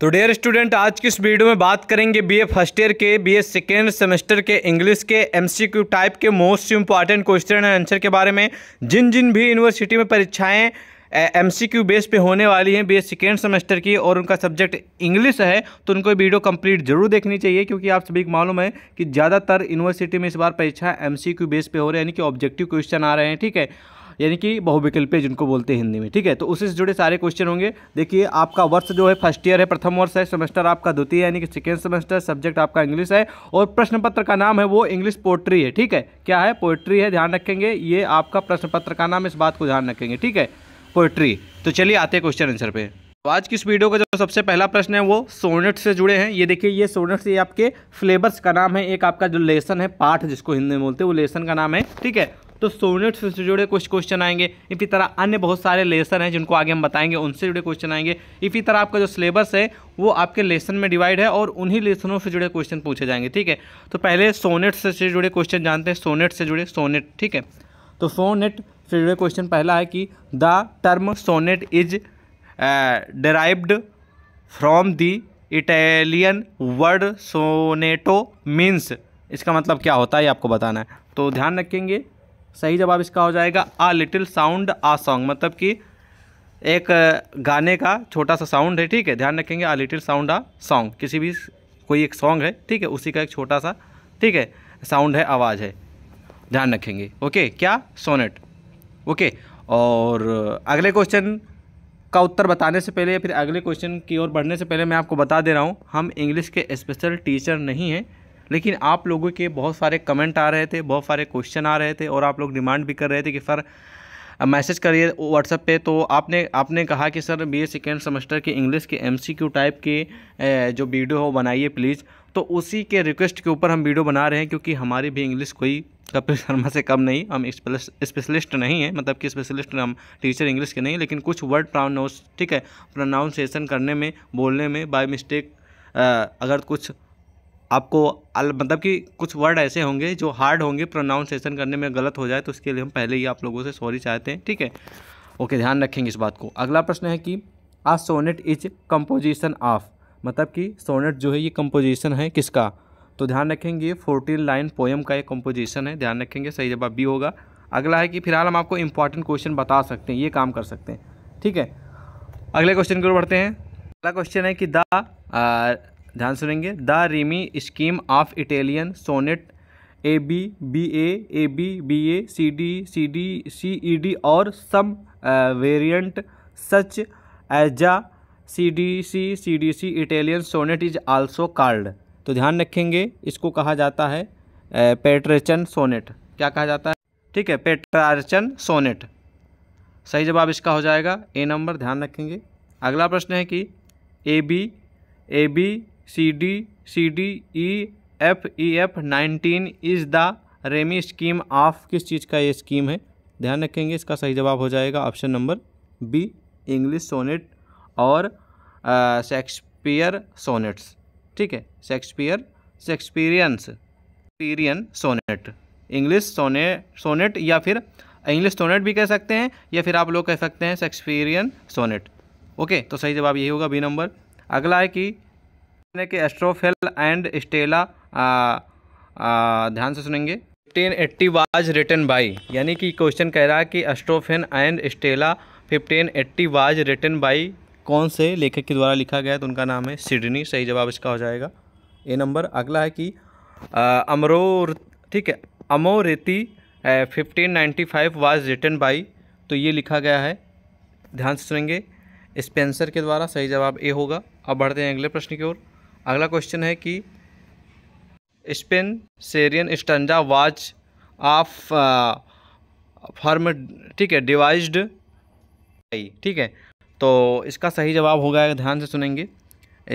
तो dear student आज की इस वीडियो में बात करेंगे बीए फर्स्ट ईयर के बीए सेकेंड सेमेस्टर के इंग्लिश के एमसीक्यू टाइप के most important question and answer के बारे में जिन जिन भी यूनिवर्सिटी में परीक्षाएं एम सी क्यू बेस पे होने वाली हैं बी एस सेकेंड सेमेस्टर की और उनका सब्जेक्ट इंग्लिश है तो उनको वीडियो कंप्लीट जरूर देखनी चाहिए क्योंकि आप सभी को मालूम है कि ज़्यादातर यूनिवर्सिटी में इस बार परीक्षा एम सी क्यू बेस पर हो रहे हैं यानी कि ऑब्जेक्टिव क्वेश्चन आ रहे हैं ठीक है यानी कि बहुविकल्पीय जिनको बोलते हैं हिंदी में ठीक है तो उससे जुड़े सारे क्वेश्चन होंगे देखिए आपका वर्ष जो है फर्स्ट ईयर है प्रथम वर्ष है सेमेस्टर आपका द्वितीय यानी कि सेकेंड सेमेस्टर सब्जेक्ट आपका इंग्लिश है और प्रश्न पत्र का नाम है वो इंग्लिश पोट्री है ठीक है क्या है पोइट्री है ध्यान रखेंगे ये आपका प्रश्न पत्र का नाम इस बात को ध्यान रखेंगे ठीक है पोइट्री तो चलिए आते हैं क्वेश्चन आंसर पे तो आज की इस वीडियो का जो सबसे पहला प्रश्न है वो सोनेट से जुड़े हैं ये देखिए ये सोनेट ये आपके फ्लेवर्स का नाम है एक आपका जो लेसन है पाठ जिसको हिंदी में बोलते हैं वो लेसन का नाम है ठीक है तो सोनेट्स से जुड़े कुछ क्वेश्चन आएंगे इसी तरह अन्य बहुत सारे लेसन हैं जिनको आगे हम बताएंगे उनसे जुड़े क्वेश्चन आएंगे इसी तरह आपका जो सिलेबस है वो आपके लेसन में डिवाइड है और उन्हीं लेसनों से जुड़े क्वेश्चन पूछे जाएंगे ठीक है तो पहले सोनेट्स से जुड़े क्वेश्चन जानते हैं सोनेट से जुड़े सोनेट ठीक है तो सोनेट से जुड़े क्वेश्चन पहला है कि the term sonnet is derived from the Italian word sonetto means इसका मतलब क्या होता है ये आपको बताना है तो ध्यान रखेंगे सही जवाब इसका हो जाएगा a little sound a song मतलब कि एक गाने का छोटा सा साउंड है ठीक है ध्यान रखेंगे a little sound a song किसी भी कोई एक सॉन्ग है ठीक है उसी का एक छोटा सा ठीक है साउंड है आवाज़ है ध्यान रखेंगे ओके क्या सोनेट ओके और अगले क्वेश्चन का उत्तर बताने से पहले या फिर अगले क्वेश्चन की ओर बढ़ने से पहले मैं आपको बता दे रहा हूँ हम इंग्लिश के स्पेशल टीचर नहीं हैं लेकिन आप लोगों के बहुत सारे कमेंट आ रहे थे बहुत सारे क्वेश्चन आ रहे थे और आप लोग डिमांड भी कर रहे थे कि सर मैसेज करिए व्हाट्सएप पे तो आपने आपने कहा कि sir B A second semester के इंग्लिश के एमसीक्यू टाइप के जो वीडियो हो बनाइए प्लीज़ तो उसी के रिक्वेस्ट के ऊपर हम वीडियो बना रहे हैं क्योंकि हमारी भी इंग्लिश कोई कपिल शर्मा से कम नहीं हम स्पेशलिस्ट नहीं हैं मतलब कि स्पेशलिस्ट हम टीचर इंग्लिश के नहीं लेकिन कुछ वर्ड प्रोनाउंस ठीक है प्रोनाउंसिएशन करने में बोलने में बाई मिस्टेक अगर कुछ आपको अल मतलब कि कुछ वर्ड ऐसे होंगे जो हार्ड होंगे प्रोनाउंसिएशन करने में गलत हो जाए तो उसके लिए हम पहले ही आप लोगों से सॉरी चाहते हैं ठीक है ओके ध्यान रखेंगे इस बात को अगला प्रश्न है कि a sonnet is composition of मतलब कि सोनेट जो है ये कम्पोजिशन है किसका तो ध्यान रखेंगे फोर्टीन लाइन पोएम का एक कम्पोजिशन है ध्यान रखेंगे सही जवाब भी होगा अगला है कि फिलहाल हम आपको इंपॉर्टेंट क्वेश्चन बता सकते हैं ये काम कर सकते हैं ठीक है अगले क्वेश्चन की ओर बढ़ते हैं अगला क्वेश्चन है कि द ध्यान सुनेंगे the rhyme scheme of Italian sonnet A B B A A B B A C D C D C E D और some variant such as C D C C D C Italian sonnet is also called तो ध्यान रखेंगे इसको कहा जाता है पेट्रेचन sonnet क्या कहा जाता है ठीक है पेट्रारचन सोनेट सही जवाब इसका हो जाएगा ए नंबर ध्यान रखेंगे अगला प्रश्न है कि A B A B C D C D E F E F nineteen is the rhyme scheme of किस चीज़ का ये स्कीम है ध्यान रखेंगे इसका सही जवाब हो जाएगा option number B English sonnet और शेक्सपियर सोनेट्स ठीक है शेक्सपियर शेक्सपीरियंस पीरियन सोनेट इंग्लिश सोने सोनेट या फिर इंग्लिश सोनेट भी कह सकते हैं या फिर आप लोग कह सकते हैं शेक्सपीरियन सोनेट ओके तो सही जवाब यही होगा बी नंबर अगला है कि कि एस्ट्रोफेल एंड स्टेला ध्यान से सुनेंगे 1580 वाज रिटन बाई यानी कि क्वेश्चन कह रहा है कि Astrophel and Stella 1580 was written by कौन से लेखक के द्वारा लिखा गया है तो उनका नाम है सिडनी सही जवाब इसका हो जाएगा ए नंबर अगला है कि अमरो ठीक है Amoretti fifteen ninety five was written by तो ये लिखा गया है ध्यान से सुनेंगे स्पेंसर के द्वारा सही जवाब ए होगा अब बढ़ते हैं अगले प्रश्न की ओर अगला क्वेश्चन है कि Spenserian stanza was of form ठीक है डिवाइज्ड ठीक है तो इसका सही जवाब होगा ध्यान से सुनेंगे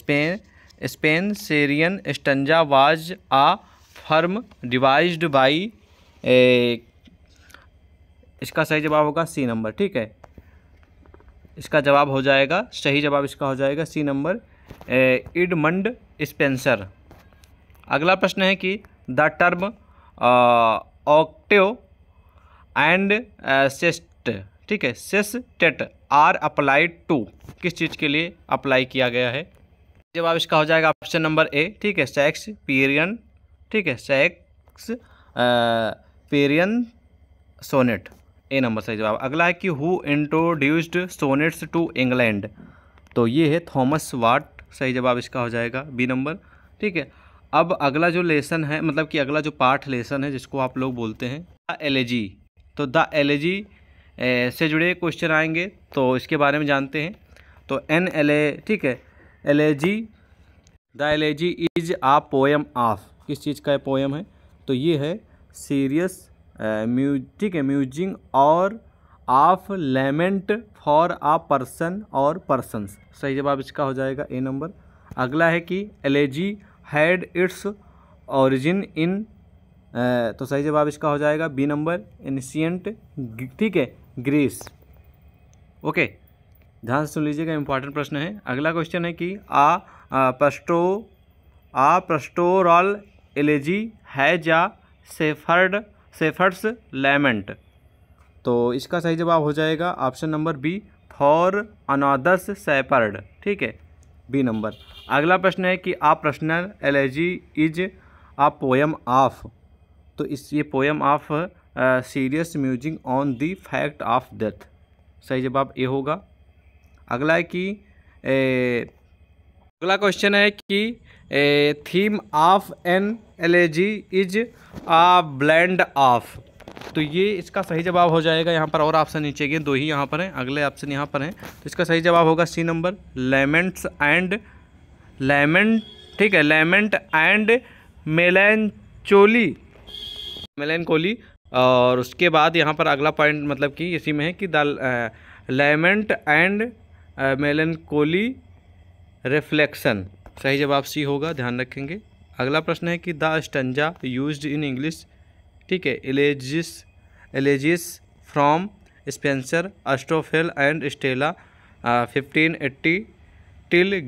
स्पेन Spenserian stanza was a form devised by इसका सही जवाब होगा सी नंबर ठीक है इसका जवाब हो जाएगा सही जवाब इसका हो जाएगा सी नंबर इडमंड स्पेंसर अगला प्रश्न है कि the term octave and sestet ठीक है सेस्टेट आर अप्लाइड टू किस चीज़ के लिए अप्लाई किया गया है जवाब इसका हो जाएगा ऑप्शन नंबर ए ठीक है सेक्स पीरियन ठीक है Shakespearean sonnet A number सही जवाब अगला है कि who introduced sonnets to England तो ये है थॉमस वाट सही जवाब इसका हो जाएगा बी नंबर ठीक है अब अगला जो लेसन है मतलब कि अगला जो पाठ लेसन है जिसको आप लोग बोलते हैं द एलेजी तो द एलेजी से जुड़े क्वेश्चन आएंगे तो इसके बारे में जानते हैं तो एन एल ए ठीक है जी the elegy is a poem of किस चीज़ का पोएम है तो ये है सीरियस म्यू ठीक है म्यूजिंग और of lament for a person और पर्सनस सही जवाब इसका हो जाएगा ए नंबर अगला है कि elegy had its origin in तो सही जवाब इसका हो जाएगा बी नंबर एनशियंट ठीक है ग्रीस ओके ध्यान से सुन लीजिएगा इंपॉर्टेंट प्रश्न है अगला क्वेश्चन है कि आ प्रस्टो a pastoral elegy has a shepherd shepherd's lament तो इसका सही जवाब हो जाएगा option number B for another's shepherd ठीक है बी नंबर अगला प्रश्न है कि आप pastoral elegy is a poem of तो इस ये poem of serious musing on the fact of death सही जवाब ए होगा अगला है कि ए, अगला क्वेश्चन है कि a, theme of an elegy is a blend of तो ये इसका सही जवाब हो जाएगा यहाँ पर और ऑप्शन नीचे गए दो ही यहाँ पर हैं अगले ऑप्शन यहाँ पर हैं तो इसका सही जवाब होगा C number laments and lament ठीक है लेमेंट एंड मेलेंचोली कोली और उसके बाद यहाँ पर अगला पॉइंट मतलब कि इसी में है कि द लेमेंट एंड कोली रिफ्लेक्शन सही जवाब सी होगा ध्यान रखेंगे अगला प्रश्न है कि the stanza used in English ठीक है elegies elegies from Spenser Astrophel and Stella fifteen eighty till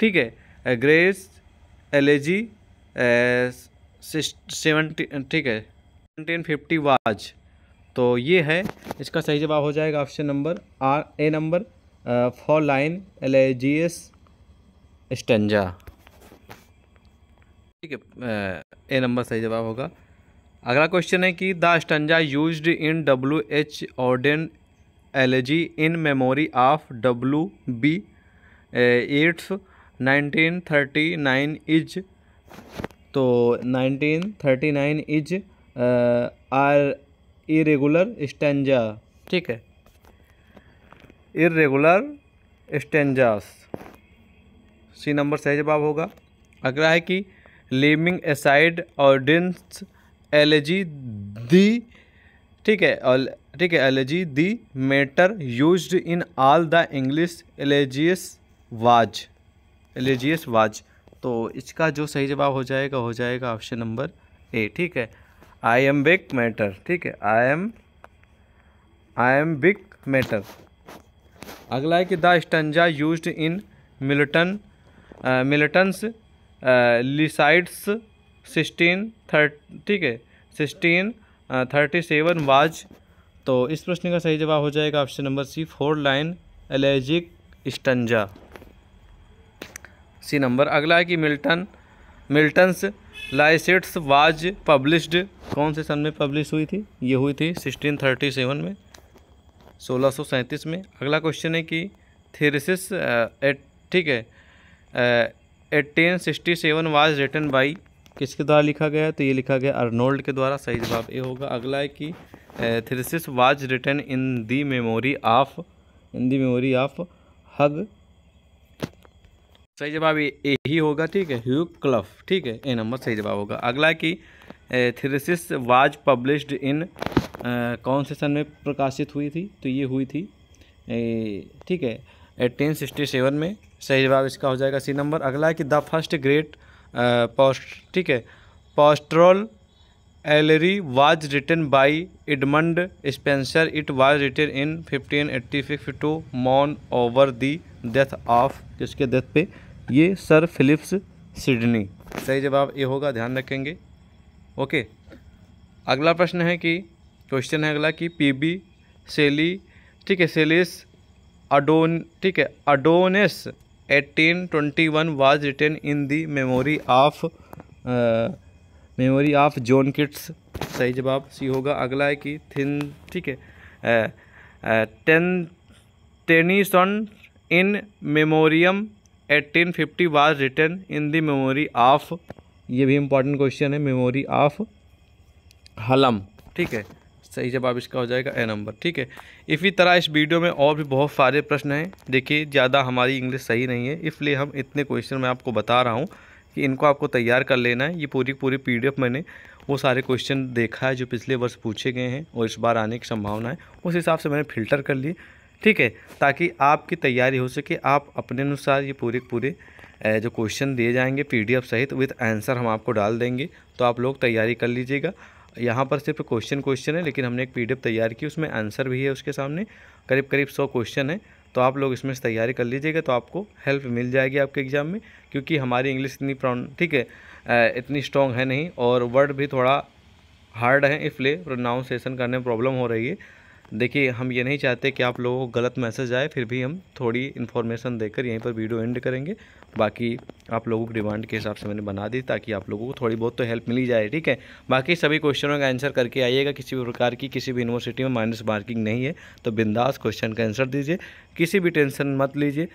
ठीक है ग्रेस एलेजी सेवेंटी ठीक है सेवनटीन फिफ्टी वाज तो ये है इसका सही जवाब हो जाएगा option number or A number four line एल स्टेंजा ठीक है ए नंबर सही जवाब होगा अगला क्वेश्चन है कि the stanza use in W H Auden elegy in memory of W B Yeats nineteen thirty nine is तो nineteen thirty nine is are irregular stanza ठीक है इरेगुलर स्टेंजास सी नंबर सही जवाब होगा अगला है कि leaving aside Auden's elegy the ठीक है ठीक है elegy the metre use in all the English elegies was elegies was तो इसका जो सही जवाब हो जाएगा हो जाएगा ऑप्शन नंबर ए ठीक है आई एम बिग मैटर ठीक है आई एम आई एम बिग मैटर अगला है कि the stanza use in Milton Milton's Lycidas sixteen thirty ठीक है सिक्सटीन थर्टी सेवन वाज तो इस प्रश्न का सही जवाब हो जाएगा option number C four line elegiac stanza C number अगला है कि Milton Milton's Lycidas was published कौन से सन में पब्लिश हुई थी ये हुई थी सिक्सटीन थर्टी सेवन में सोलह सौ सैंतीस में अगला क्वेश्चन है कि थीरसिस एट ठीक है eighteen sixty seven was written by किसके द्वारा लिखा गया है तो ये लिखा गया अर्नोल्ड के द्वारा सही जवाब ए होगा अगला है कि Thyrsis was written in the memory of in the memory of हग सही जवाब ए ही होगा ठीक है ह्यू क्लफ ठीक है ए नंबर सही जवाब होगा अगला है कि थ्रेसिस वाज पब्लिश्ड इन कौन से सन में प्रकाशित हुई थी तो ये हुई थी ठीक है एटीन सिक्सटी सेवन में सही जवाब इसका हो जाएगा सी नंबर अगला है कि द फर्स्ट ग्रेट पॉस्ट ठीक है pastoral elegy was written by Edmund Spenser it was written in fifteen eighty six to मॉन ओवर दी डेथ ऑफ किसके डेथ पे ये सर फिलिप्स सिडनी सही जवाब ये होगा ध्यान रखेंगे ओके अगला प्रश्न है कि क्वेश्चन है अगला कि पीबी सेली ठीक है सेलिस अडोन ठीक है Adonais twenty one was in in the memory of memory of John Keats सही जवाब सी होगा अगला है कि थिन ठीक है टेन Tennyson in memoriam 1850 was written in the memory of ये भी इम्पॉर्टेंट क्वेश्चन है मेमोरी ऑफ हलम ठीक है सही जवाब इसका हो जाएगा ए नंबर ठीक है इसी तरह इस वीडियो में और भी बहुत सारे प्रश्न हैं देखिए ज़्यादा हमारी इंग्लिश सही नहीं है इसलिए हम इतने क्वेश्चन मैं आपको बता रहा हूँ कि इनको आपको तैयार कर लेना है ये पूरी पूरी पी मैंने वो सारे क्वेश्चन देखा है जो पिछले वर्ष पूछे गए हैं और इस बार आने की संभावना है उस हिसाब से मैंने फ़िल्टर कर लिए ठीक है ताकि आपकी तैयारी हो सके आप अपने अनुसार ये पूरे पूरे जो क्वेश्चन दिए जाएंगे पीडीएफ सहित विद आंसर हम आपको डाल देंगे तो आप लोग तैयारी कर लीजिएगा यहाँ पर सिर्फ क्वेश्चन क्वेश्चन है लेकिन हमने एक पीडीएफ तैयार की उसमें आंसर भी है उसके सामने करीब करीब सौ क्वेश्चन है तो आप लोग इसमें तैयारी कर लीजिएगा तो आपको हेल्प मिल जाएगी आपके एग्ज़ाम में क्योंकि हमारी इंग्लिश इतनी प्रॉन ठीक है इतनी स्ट्रॉन्ग है नहीं और वर्ड भी थोड़ा हार्ड है इसलिए प्रोनाउंसिएशन करने में प्रॉब्लम हो रही है देखिए हम ये नहीं चाहते कि आप लोगों को गलत मैसेज आए फिर भी हम थोड़ी इन्फॉर्मेशन देकर यहीं पर वीडियो एंड करेंगे बाकी आप लोगों की डिमांड के हिसाब से मैंने बना दी ताकि आप लोगों को थोड़ी बहुत तो हेल्प मिली जाए ठीक है बाकी सभी क्वेश्चनों का आंसर करके आइएगा किसी भी प्रकार की किसी भी यूनिवर्सिटी में माइनस मार्किंग नहीं है तो बिंदास क्वेश्चन का आंसर दीजिए किसी भी टेंशन मत लीजिए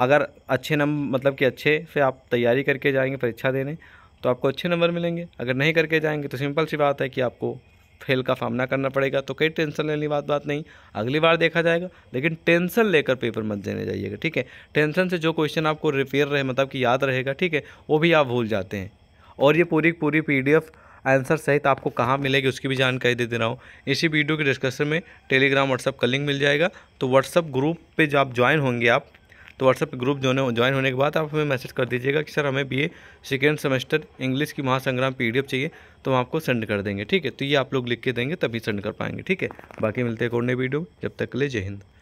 अगर अच्छे नंबर मतलब कि अच्छे से आप तैयारी करके जाएंगे परीक्षा देने तो आपको अच्छे नंबर मिलेंगे अगर नहीं करके जाएंगे तो सिंपल सी बात है कि आपको फेल का सामना करना पड़ेगा तो कहीं टेंशन लेने बात बात नहीं अगली बार देखा जाएगा लेकिन टेंशन लेकर पेपर मत देने जाइएगा ठीक है टेंशन से जो क्वेश्चन आपको रिपेयर रहे मतलब कि याद रहेगा ठीक है वो भी आप भूल जाते हैं और ये पूरी पूरी पी आंसर सहित आपको कहाँ मिलेगी उसकी भी जानकारी दे दे रहा हूँ इसी वीडियो के डिस्कशन में टेलीग्राम व्हाट्सअप का लिंक मिल जाएगा तो व्हाट्सअप ग्रुप पे जो आप ज्वाइन होंगे आप तो व्हाट्सएप ग्रुप जो है ज्वाइन होने के बाद आप हमें मैसेज कर दीजिएगा कि सर हमें B A second semester English की महासंग्राम पी चाहिए तो हम आपको सेंड कर देंगे ठीक है तो ये आप लोग लिख के देंगे तभी सेंड कर पाएंगे ठीक है बाकी मिलते हैं एक और वीडियो जब तक ले जय हिंद